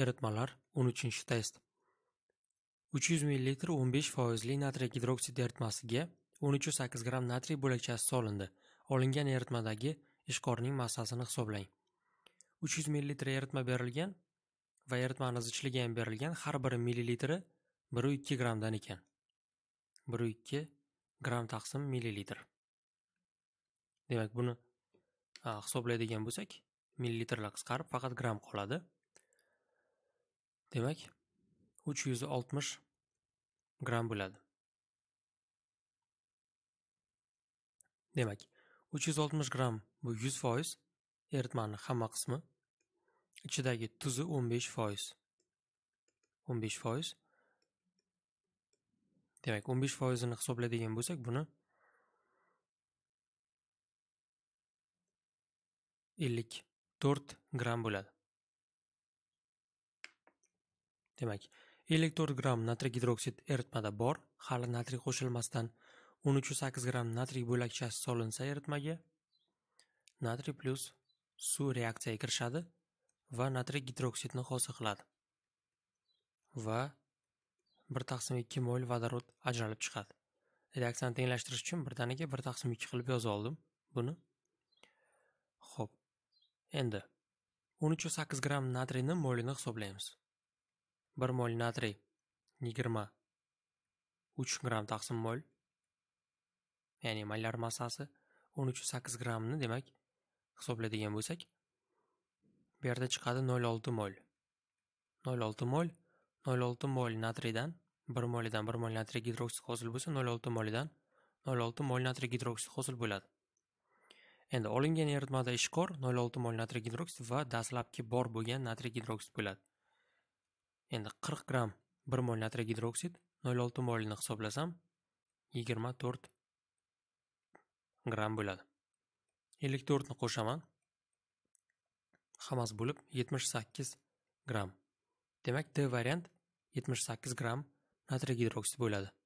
Eritmalar 13 test. 300 ml 15 foizli natriy gidroksid eritmasiga 13.8 gram natriy bo'lakchasi solindi. Olingan eritmadagi ishqorning massasini hisoblang. 300 ml eritma berilgan va eritmani zichligi ham berilgan har bir millilitri 1.2 gramdan ekan. 1.2 gram taqsim millilitr. Demak, buni hisoblaydigan bo'lsak, millilitrlar qisqarib faqat gram qoladi. Demak, 360 gram bo'ladi. Demak, 360 gram bu 100% eritmani hamma qismi, ichidagi tuzi 15%. 15%. Demak, 15% ni hisobladigan bo'lsak, buni 54 gram bo'ladi. Demak, elektr gramm natriy gidroksid eritmada bor, hali natriy qo'shilmasdan sakkiz gramm natriy bo'lakchasi solinsa eritmaga, natriy plyus suv reaksiyaga kirishadi va natriy gidroksidni hosil qiladi. Va 1 taqsim 2 mol vodorod ajralib chiqadi. Reaksiyani tenglashtirish uchun birdaniga 1 taqsim 2 qilib yoza oldim buni. Xo'p. Endi sakkiz gramm natriyni molini hisoblaymiz. 1 mol natriy 20 3 gram taqsim mol ya'ni mollar massasi 13.8 grammni demak hisoblaydigan bo'lsak bu yerda chiqadi 0.6 mol 0.6 mol 0.6 mol natriydan 1 molidan 1 mol natriy gidroksid hosil bo'lsa 0.6 molidan 0.6 mol natriy gidroksid hosil bo'ladi endi olingan eritmada ishqor 0.6 mol natriy gidroksid va dastlabki bor bo'lgan natriy gidroksid bo'ladi Endi 40 gram 1 mol natriy gidroksid 0,6 molni hisoblasam 24 gram bo'ladi 54 ni qo'shaman hammasi bo'lib 78 gram demak d variant 78 gram natriy gidroksid bo'ladi